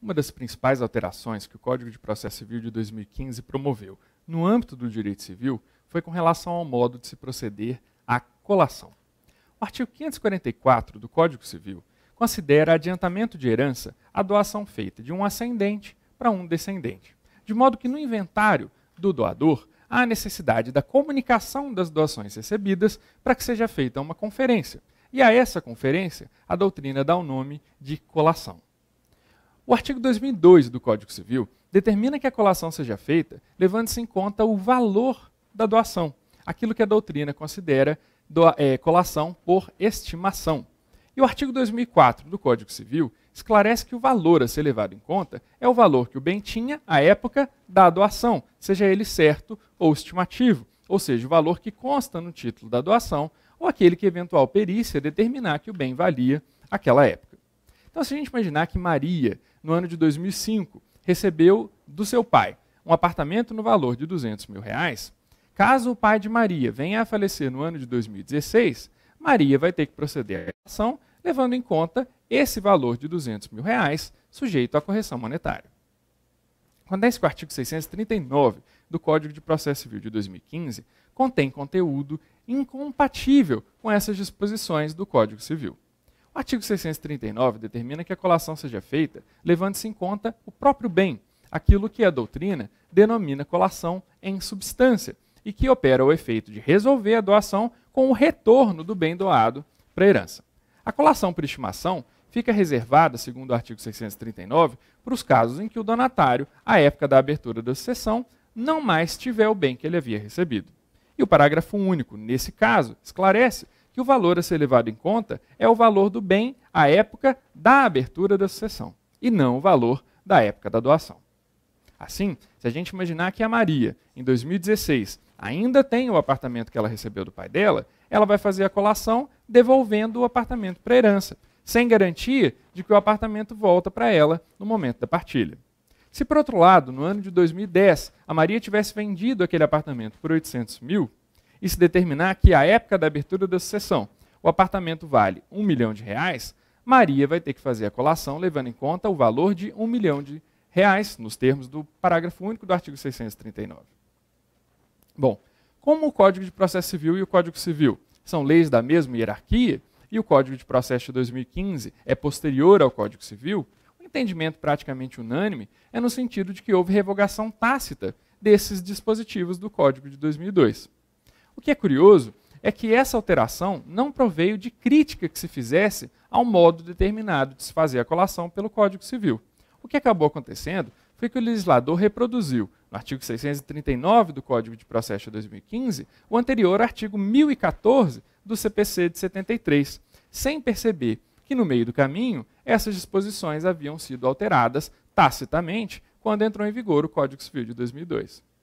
uma das principais alterações que o Código de Processo Civil de 2015 promoveu no âmbito do direito civil foi com relação ao modo de se proceder à colação. O artigo 544 do Código Civil considera adiantamento de herança a doação feita de um ascendente para um descendente, de modo que no inventário do doador há a necessidade da comunicação das doações recebidas para que seja feita uma conferência. E a essa conferência, a doutrina dá o nome de colação. O artigo 2002 do Código Civil determina que a colação seja feita levando-se em conta o valor da doação, aquilo que a doutrina considera doa, é, colação por estimação. E o artigo 2004 do Código Civil esclarece que o valor a ser levado em conta é o valor que o bem tinha à época da doação, seja ele certo ou estimativo, ou seja, o valor que consta no título da doação ou aquele que eventual perícia determinar que o bem valia aquela época. Então, se a gente imaginar que Maria, no ano de 2005, recebeu do seu pai um apartamento no valor de 200 mil reais, caso o pai de Maria venha a falecer no ano de 2016, Maria vai ter que proceder à ação levando em conta esse valor de 200 mil reais sujeito à correção monetária. Acontece que o artigo 639 do Código de Processo Civil de 2015 contém conteúdo incompatível com essas disposições do Código Civil. O artigo 639 determina que a colação seja feita levando-se em conta o próprio bem, aquilo que a doutrina denomina colação em substância, e que opera o efeito de resolver a doação com o retorno do bem doado para a herança. A colação por estimação fica reservada, segundo o artigo 639, para os casos em que o donatário, à época da abertura da sessão, não mais tiver o bem que ele havia recebido. E o parágrafo único, nesse caso, esclarece que o valor a ser levado em conta é o valor do bem à época da abertura da sucessão, e não o valor da época da doação. Assim, se a gente imaginar que a Maria, em 2016, ainda tem o apartamento que ela recebeu do pai dela, ela vai fazer a colação devolvendo o apartamento para a herança, sem garantia de que o apartamento volta para ela no momento da partilha. Se, por outro lado, no ano de 2010, a Maria tivesse vendido aquele apartamento por 800 mil, e se determinar que à época da abertura da sucessão o apartamento vale um milhão de reais, Maria vai ter que fazer a colação levando em conta o valor de um milhão de reais, nos termos do parágrafo único do artigo 639. Bom, como o Código de Processo Civil e o Código Civil são leis da mesma hierarquia, e o Código de Processo de 2015 é posterior ao Código Civil, o entendimento praticamente unânime é no sentido de que houve revogação tácita desses dispositivos do Código de 2002. O que é curioso é que essa alteração não proveio de crítica que se fizesse ao modo determinado de se fazer a colação pelo Código Civil. O que acabou acontecendo foi que o legislador reproduziu, no artigo 639 do Código de Processo de 2015, o anterior artigo 1014 do CPC de 73, sem perceber que, no meio do caminho, essas disposições haviam sido alteradas tacitamente quando entrou em vigor o Código Civil de 2002.